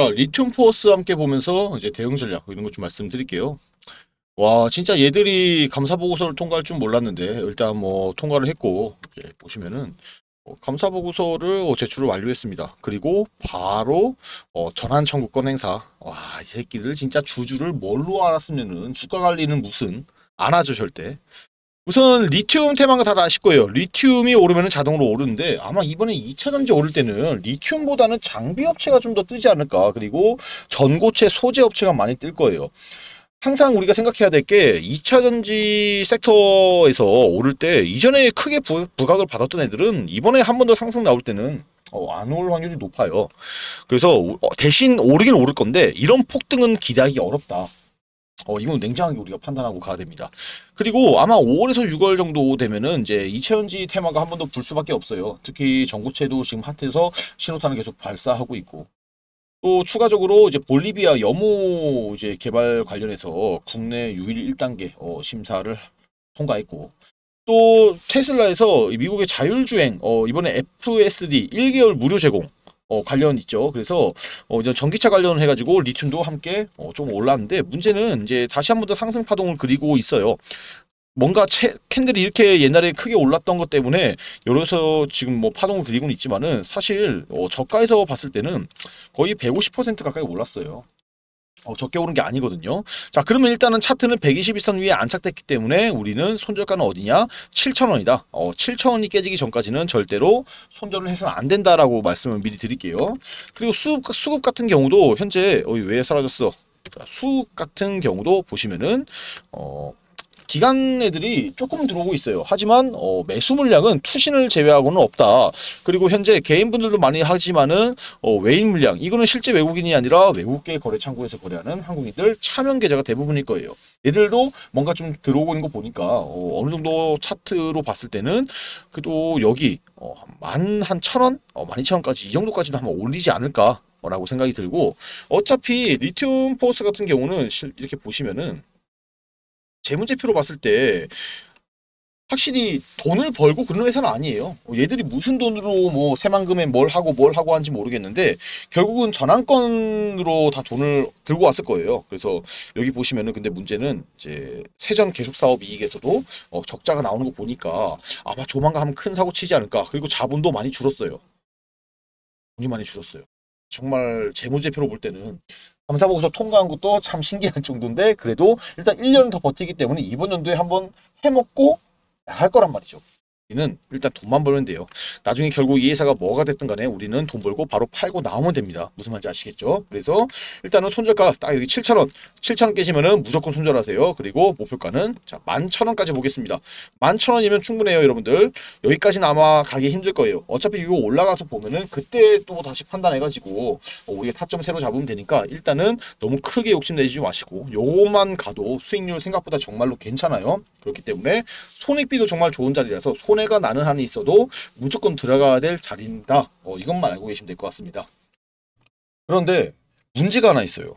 자, 아, 리튬 포어스 함께 보면서 이제 대응 전략 이런 것 좀 말씀드릴게요. 와 진짜 얘들이 감사 보고서를 통과할 줄 몰랐는데 일단 뭐 통과를 했고 보시면은 어, 감사 보고서를 어, 제출을 완료했습니다. 그리고 바로 어, 전환 청구권 행사. 와 이 새끼들 진짜 주주를 뭘로 알았으면은 주가 관리는 무슨 안 하죠 절대. 우선 리튬 테마가 다 아실 거예요. 리튬이 오르면 자동으로 오르는데 아마 이번에 2차전지 오를 때는 리튬보다는 장비 업체가 좀 더 뜨지 않을까. 그리고 전고체 소재 업체가 많이 뜰 거예요. 항상 우리가 생각해야 될 게 2차 전지 섹터에서 오를 때 이전에 크게 부, 각을 받았던 애들은 이번에 한 번 더 상승 나올 때는 어, 안올 확률이 높아요. 그래서 어, 대신 오르긴 오를 건데 이런 폭등은 기대하기 어렵다. 어, 이건 냉정하게 우리가 판단하고 가야 됩니다. 그리고 아마 5월에서 6월 정도 되면은 이제 이체연지 테마가 한 번 더불 수밖에 없어요. 특히 전구체도 지금 핫해서 신호탄을 계속 발사하고 있고. 또 추가적으로 이제 볼리비아 여호 이제 개발 관련해서 국내 유일 1단계 어, 심사를 통과했고. 또 테슬라에서 미국의 자율주행 어, 이번에 FSD 1개월 무료 제공 어, 관련 있죠. 그래서 어, 이제 전기차 관련 해가지고 리튬도 함께 어, 좀 올랐는데 문제는 이제 다시 한번 더 상승 파동을 그리고 있어요. 뭔가 채, 캔들이 이렇게 옛날에 크게 올랐던 것 때문에 여기서 지금 뭐 파동을 그리고는 있지만은 사실 어, 저가에서 봤을 때는 거의 150% 가까이 올랐어요. 어, 적게 오른 게 아니거든요. 자 그러면 일단은 차트는 122선 위에 안착됐기 때문에 우리는 손절가는 어디냐? 7천원이다 어, 7천원이 깨지기 전까지는 절대로 손절을 해서는 안 된다라고 말씀을 미리 드릴게요. 그리고 수급, 수급 같은 경우도 현재 어왜 사라졌어? 수급 같은 경우도 보시면은 어, 기간 애들이 조금 들어오고 있어요. 하지만 어, 매수 물량은 투신을 제외하고는 없다. 그리고 현재 개인분들도 많이 하지만은 어, 외인 물량 이거는 실제 외국인이 아니라 외국계 거래 창구에서 거래하는 한국인들 차명 계좌가 대부분일 거예요. 얘들도 뭔가 좀 들어오고 있는 거 보니까 어, 느 정도 차트로 봤을 때는 그래도 여기 어, 만한 천원, 어, 만 이천 원까지 이 정도까지는 한번 올리지 않을까 라고 생각이 들고 어차피 리튬 포스 같은 경우는 이렇게 보시면은 재무제표로 봤을 때 확실히 돈을 벌고 그런 회사는 아니에요. 뭐 얘들이 무슨 돈으로 뭐 새만금에 뭘 하고 뭘 하고 하는지 모르겠는데 결국은 전환권으로 다 돈을 들고 왔을 거예요. 그래서 여기 보시면은 근데 문제는 이제 세전 계속 사업 이익에서도 어 적자가 나오는 거 보니까 아마 조만간 하면 큰 사고 치지 않을까. 그리고 자본도 많이 줄었어요. 돈이 많이 줄었어요. 정말 재무제표로 볼 때는 감사 보고서 통과한 것도 참 신기할 정도인데 그래도 일단 1년 더 버티기 때문에 이번 연도에 한번 해먹고 나갈 거란 말이죠. 우리는 일단 돈만 벌면 돼요. 나중에 결국 이 회사가 뭐가 됐든 간에 우리는 돈 벌고 바로 팔고 나오면 됩니다. 무슨 말인지 아시겠죠? 그래서 일단은 손절가 딱 여기 7,000원. 7,000원 깨시면은 무조건 손절하세요. 그리고 목표가는 자, 11,000원까지 보겠습니다. 11,000원이면 충분해요, 여러분들. 여기까지는 아마 가기 힘들 거예요. 어차피 이거 올라가서 보면은 그때 또 다시 판단해 가지고 어, 우리가 타점 새로 잡으면 되니까 일단은 너무 크게 욕심내지 마시고 요것만 가도 수익률 생각보다 정말로 괜찮아요. 그렇기 때문에 손익비도 정말 좋은 자리라서 손 손해가 나는 한이 있어도 무조건 들어가야 될 자리입니다. 어, 이것만 알고 계시면 될 것 같습니다. 그런데 문제가 하나 있어요.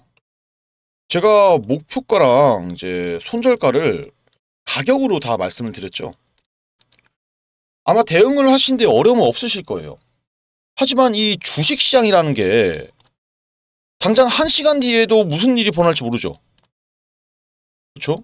제가 목표가랑 이제 손절가를 가격으로 다 말씀을 드렸죠. 아마 대응을 하시는데 어려움은 없으실 거예요. 하지만 이 주식시장이라는 게 당장 한시간 뒤에도 무슨 일이 벌어날지 모르죠. 그렇죠?